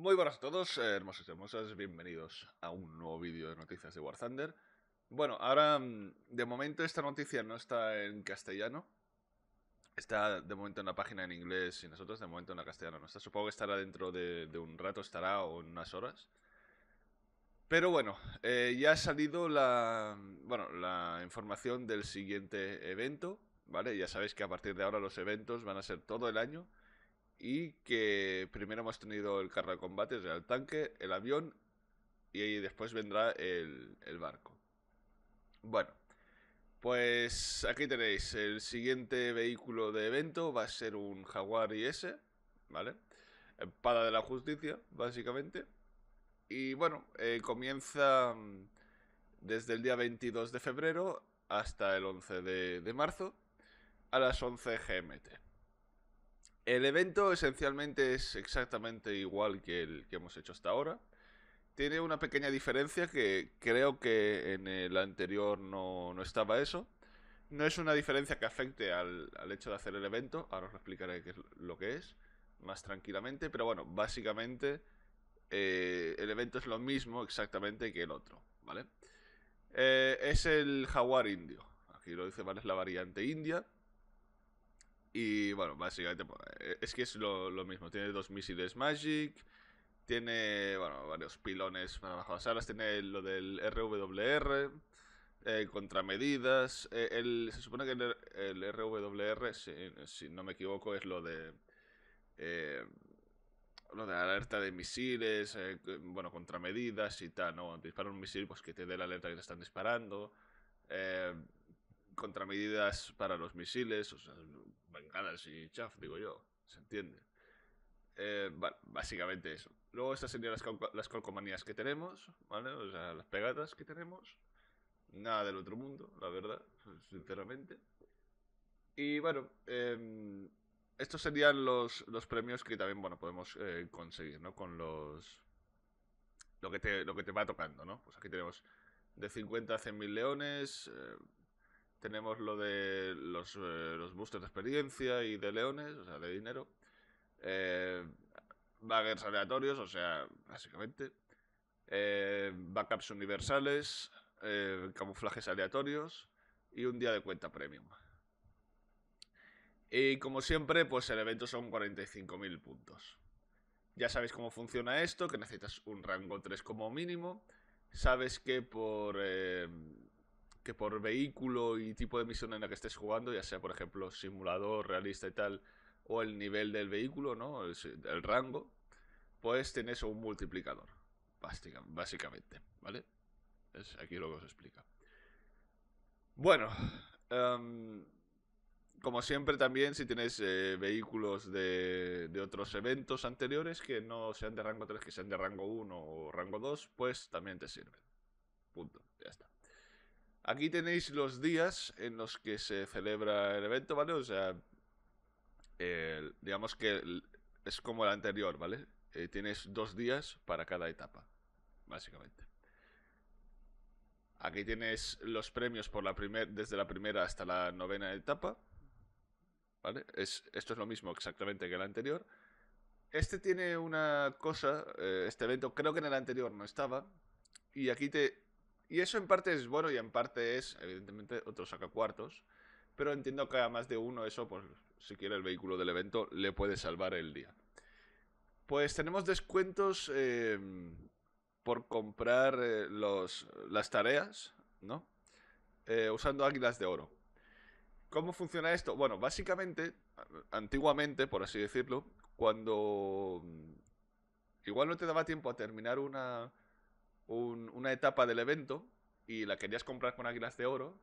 Muy buenas a todos, hermosos y hermosas, bienvenidos a un nuevo vídeo de noticias de War Thunder. Bueno, ahora, mm, de momento esta noticia no está en castellano, está de momento en la página en inglés y nosotros de momento en la castellana. no está. Supongo que estará dentro de, un rato, estará o en unas horas. Pero bueno, eh, ya ha salido la, bueno, la información del siguiente evento, ¿vale? Ya sabéis que a partir de ahora los eventos van a ser todo el año y que primero hemos tenido el carro de combate, o sea, el tanque, el avión y ahí después vendrá el, barco. Bueno, pues aquí tenéis el siguiente vehículo de evento, va a ser un Jaguar IS, ¿vale? para de la justicia, básicamente. Y bueno, eh, comienza mm, desde el día 22 de febrero hasta el 11 de marzo a las 11 GMT. El evento esencialmente es exactamente igual que el que hemos hecho hasta ahora. Tiene una pequeña diferencia que creo que en el anterior no, estaba eso. No es una diferencia que afecte al, hecho de hacer el evento. Ahora os explicaré qué es lo que es más tranquilamente. Pero bueno, básicamente eh, el evento es lo mismo exactamente que el otro. ¿Vale? Eh, es el jaguar indio. Aquí lo dice, ¿vale? Es la variante india y bueno, básicamente pues, eh, es que es lo, mismo. Tiene dos misiles Magic. Tiene, bueno, varios pilones para bajar las alas. Tiene lo del RWR. Eh, contramedidas. Eh, el, se supone que el, el RWR, si, no me equivoco, es lo de. Eh, lo de alerta de misiles, bueno, contramedidas y tal, ¿no? Dispara un misil, pues que te dé la alerta que te están disparando contramedidas para los misiles, o sea, bengalas y chaf, digo yo, se entiende. Eh, básicamente eso. Luego estas serían las, las calcomanías que tenemos, ¿vale? O sea, las pegatas que tenemos. Nada del otro mundo, la verdad, sinceramente. Y bueno, em, estos serían los, los, premios que también, bueno, podemos eh, conseguir, ¿no? Con los... Lo que, te, lo que te va tocando, ¿no? Pues aquí tenemos de 50 a mil leones, eh, tenemos lo de los, eh, de experiencia y de leones, o sea, de dinero. Eh, aleatorios, o sea, básicamente. Eh, backups universales, eh, camuflajes aleatorios y un día de cuenta premium. Y como siempre, pues el evento son 45.000 puntos. Ya sabéis cómo funciona esto, que necesitas un rango 3 como mínimo. Sabes que por, que por vehículo y tipo de misión en la que estés jugando, ya sea por ejemplo simulador, realista y tal, o el nivel del vehículo, ¿no? El, rango, pues tenés un multiplicador, básicamente, ¿vale? Es aquí lo que os explica. Bueno, em, como siempre también si tienes eh, vehículos de, otros eventos anteriores que no sean de rango 3, que sean de rango 1 o rango 2, pues también te sirven. Punto, ya está. Aquí tenéis los días en los que se celebra el evento, ¿vale? O sea, digamos que es como el anterior, ¿vale? Eh, tienes dos días para cada etapa, básicamente. Aquí tienes los premios por la desde la primera hasta la novena etapa. ¿Vale? Es, esto es lo mismo exactamente que el anterior. Este tiene una cosa, eh, este evento creo que en el anterior no estaba. Y aquí te y eso en parte es bueno y en parte es, evidentemente, otro sacacuartos. Pero entiendo que a más de uno eso, pues, si quiere el vehículo del evento, le puede salvar el día. Pues tenemos descuentos em, por comprar eh, las tareas, ¿no? Eh, usando águilas de oro. ¿Cómo funciona esto? Bueno, básicamente, antiguamente, por así decirlo, cuando mm, igual no te daba tiempo a terminar una, una etapa del evento y la querías comprar con águilas de oro,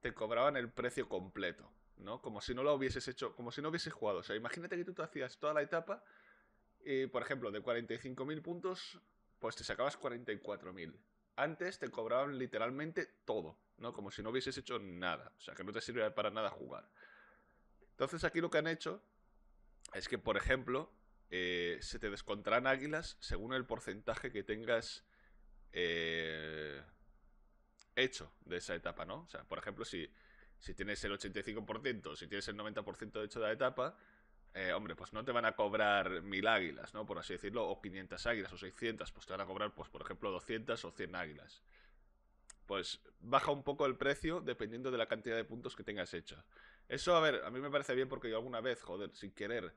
te cobraban el precio completo, ¿no? Como si no lo hubieses hecho, como si no hubieses jugado. O sea, imagínate que tú te hacías toda la etapa y, por ejemplo, de 45.000 puntos, pues te sacabas 44.000. Antes te cobraban literalmente todo, ¿no? Como si no hubieses hecho nada. O sea, que no te sirve para nada jugar. Entonces aquí lo que han hecho es que, por ejemplo, eh, se te descontarán águilas según el porcentaje que tengas eh, hecho de esa etapa, ¿no? O sea, por ejemplo, si, si tienes el 85%, si tienes el 90% hecho de la etapa, eh, hombre, pues no te van a cobrar mil águilas, ¿no? Por así decirlo, o 500 águilas o 600, pues te van a cobrar, pues por ejemplo, 200 o 100 águilas. Pues baja un poco el precio dependiendo de la cantidad de puntos que tengas hecho Eso, a ver, a mí me parece bien porque yo alguna vez, joder, sin querer,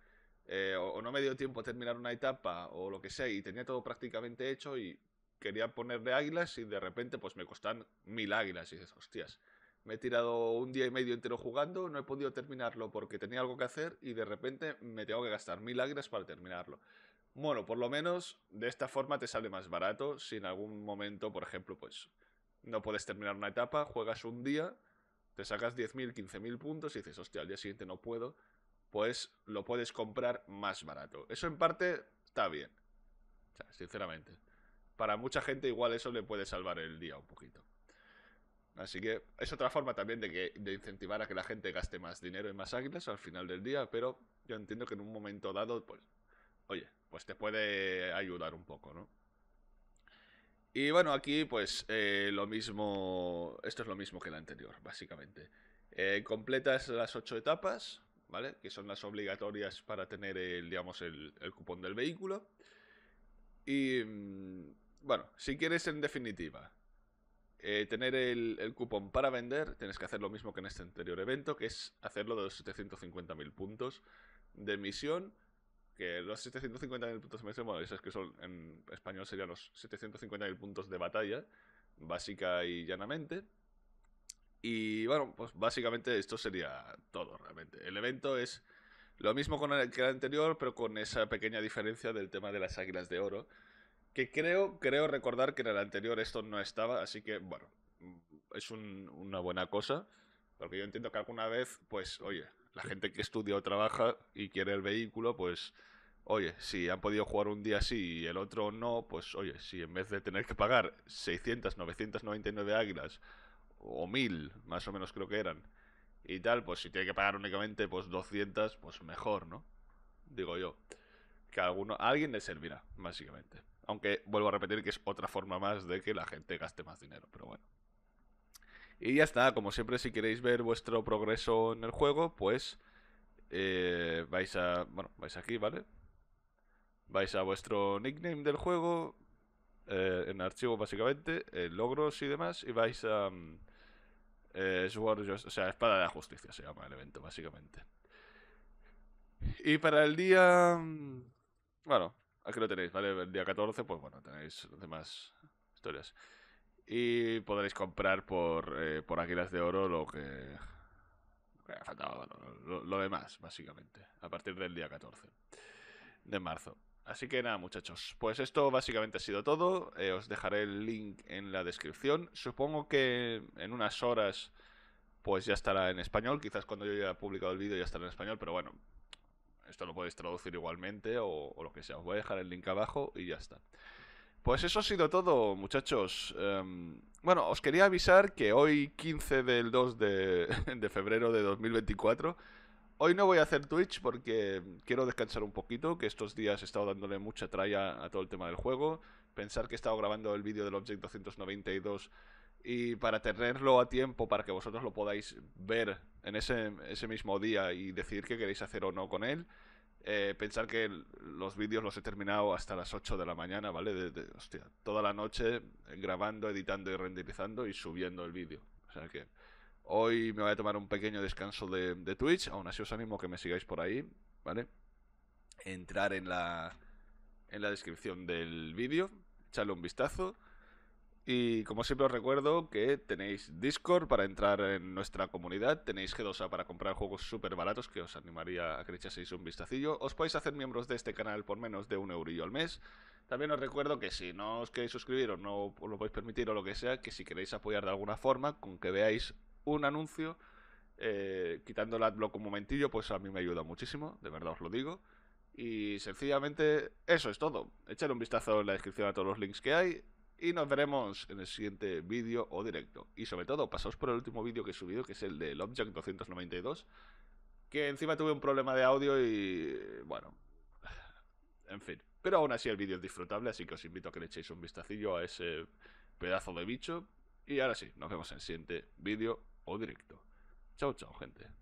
eh, o, o, no me dio tiempo a terminar una etapa o lo que sea y tenía todo prácticamente hecho y quería ponerle águilas y de repente pues me costan mil águilas y dices, hostias, me he tirado un día y medio entero jugando, no he podido terminarlo porque tenía algo que hacer y de repente me tengo que gastar mil águilas para terminarlo. Bueno, por lo menos de esta forma te sale más barato si en algún momento, por ejemplo, pues no puedes terminar una etapa, juegas un día, te sacas 10.000, 15.000 puntos y dices, hostia, al día siguiente no puedo, pues lo puedes comprar más barato. Eso en parte está bien, sinceramente para mucha gente igual eso le puede salvar el día un poquito. Así que es otra forma también de, incentivar a que la gente gaste más dinero en más águilas al final del día, pero yo entiendo que en un momento dado, pues, oye, pues te puede ayudar un poco, ¿no? Y bueno, aquí pues eh, lo mismo, esto es lo mismo que el anterior, básicamente. Eh, completas las ocho etapas, ¿vale? Que son las obligatorias para tener el, digamos, el, el cupón del vehículo. Y mm, bueno, si quieres en definitiva eh, tener el, cupón para vender, tienes que hacer lo mismo que en este anterior evento, que es hacerlo de los 750.000 puntos de misión. Que los 750.000 puntos de misión, bueno, eso es que son en español serían los 750.000 puntos de batalla, básica y llanamente. Y bueno, pues básicamente esto sería todo realmente. El evento es lo mismo con el, que el anterior, pero con esa pequeña diferencia del tema de las águilas de oro que creo, creo recordar que en el anterior esto no estaba, así que bueno, es un, una buena cosa. Porque yo entiendo que alguna vez, pues, oye, la gente que estudia o trabaja y quiere el vehículo, pues, oye, si han podido jugar un día sí y el otro no, pues, oye, si en vez de tener que pagar 600, 999 águilas o 1000, más o menos creo que eran, y tal, pues si tiene que pagar únicamente pues 200, pues mejor, ¿no? Digo yo. Que alguno, a alguien le servirá, básicamente. Aunque vuelvo a repetir que es otra forma más de que la gente gaste más dinero, pero bueno. Y ya está, como siempre, si queréis ver vuestro progreso en el juego, pues eh, vais a. Bueno, vais aquí, ¿vale? Vais a vuestro nickname del juego, eh, en archivo básicamente, eh, logros y demás, y vais a. Mm, Sword, o sea, Espada de la Justicia se llama el evento, básicamente. Y para el día. Mm, bueno, aquí lo tenéis, ¿vale? El día 14, pues bueno, tenéis demás historias. Y podréis comprar por, eh, por Águilas de Oro lo que... Ha faltado, bueno, lo, demás, básicamente, a partir del día 14 de marzo. Así que nada, muchachos. Pues esto básicamente ha sido todo. Eh, os dejaré el link en la descripción. Supongo que en unas horas, pues ya estará en español. Quizás cuando yo haya publicado el vídeo ya estará en español, pero bueno, esto lo podéis traducir igualmente o, lo que sea. Os voy a dejar el link abajo y ya está. Pues eso ha sido todo, muchachos. Em, bueno, os quería avisar que hoy, 15 del 2 de, febrero de 2024, Hoy no voy a hacer Twitch porque quiero descansar un poquito, que estos días he estado dándole mucha tralla a todo el tema del juego. Pensar que he estado grabando el vídeo del Object 292 y para tenerlo a tiempo para que vosotros lo podáis ver en ese, ese mismo día y decir qué queréis hacer o no con él. Eh, pensar que los vídeos los he terminado hasta las 8 de la mañana, ¿vale? toda la noche grabando, editando y renderizando y subiendo el vídeo. O sea que hoy me voy a tomar un pequeño descanso de, de Twitch, aún así os animo que me sigáis por ahí, ¿vale? Entrar en la, en la descripción del vídeo, echarle un vistazo. Y como siempre os recuerdo que tenéis Discord para entrar en nuestra comunidad, tenéis G2A para comprar juegos súper baratos que os animaría a que le echaseis un vistacillo, os podéis hacer miembros de este canal por menos de un eurillo al mes. También os recuerdo que si no os queréis suscribir o no os lo podéis permitir o lo que sea, que si queréis apoyar de alguna forma, con que veáis un anuncio, eh, quitando el adblock un momentillo, pues a mí me ayuda muchísimo, de verdad os lo digo. Y sencillamente eso es todo. Echar un vistazo en la descripción a todos los links que hay y nos veremos en el siguiente vídeo o directo. Y sobre todo, pasaos por el último vídeo que he subido, que es el de Object 292. Que encima tuve un problema de audio y... bueno... En fin. Pero aún así el vídeo es disfrutable, así que os invito a que le echéis un vistacillo a ese pedazo de bicho. Y ahora sí, nos vemos en el siguiente vídeo o directo. Chao, chao, gente.